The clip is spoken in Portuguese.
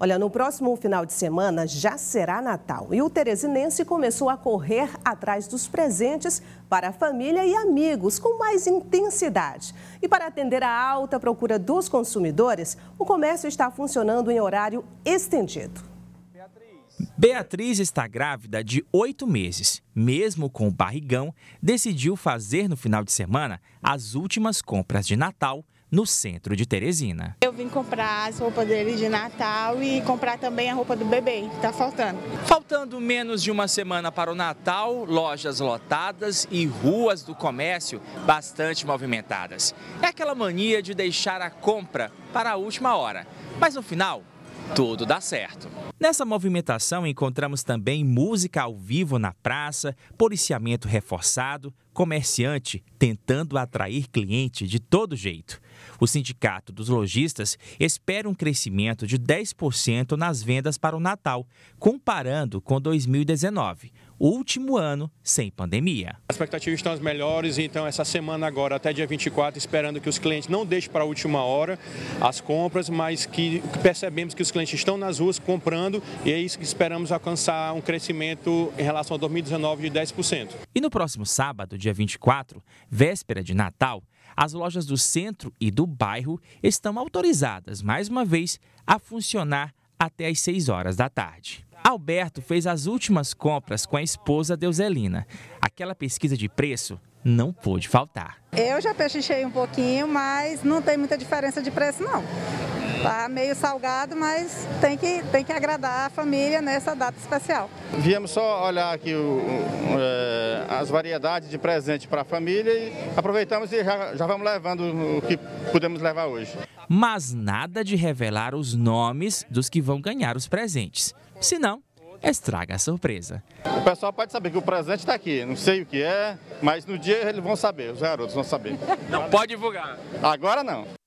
Olha, no próximo final de semana já será Natal e o Teresinense começou a correr atrás dos presentes para a família e amigos com mais intensidade. E para atender à alta procura dos consumidores, o comércio está funcionando em horário estendido. Beatriz está grávida de oito meses. Mesmo com o barrigão, decidiu fazer no final de semana as últimas compras de Natal no centro de Teresina. Eu vim comprar as roupas dele de Natal e comprar também a roupa do bebê, que está faltando. Faltando menos de uma semana para o Natal, lojas lotadas e ruas do comércio bastante movimentadas. É aquela mania de deixar a compra para a última hora, mas no final tudo dá certo. Nessa movimentação encontramos também música ao vivo na praça, policiamento reforçado, comerciante tentando atrair cliente de todo jeito. O Sindicato dos Lojistas espera um crescimento de 10% nas vendas para o Natal, comparando com 2019, último ano sem pandemia. As expectativas estão as melhores, então essa semana agora até dia 24, esperando que os clientes não deixem para a última hora as compras, mas que percebemos que os clientes estão nas ruas comprando e é isso que esperamos alcançar um crescimento em relação a 2019 de 10%. E no próximo sábado, dia dia 24, véspera de Natal, as lojas do centro e do bairro estão autorizadas, mais uma vez, a funcionar até as 6 horas da tarde. Alberto fez as últimas compras com a esposa Deuselina. Aquela pesquisa de preço não pôde faltar. Eu já pechinchei um pouquinho, mas não tem muita diferença de preço não. Tá meio salgado, mas tem que, tem que agradar a família nessa data especial. Viemos só olhar aqui o, o, é, as variedades de presente para a família e aproveitamos e já, já vamos levando o que podemos levar hoje. Mas nada de revelar os nomes dos que vão ganhar os presentes. Senão, estraga a surpresa. O pessoal pode saber que o presente está aqui, não sei o que é, mas no dia eles vão saber, os garotos vão saber. Não pode divulgar. Agora não.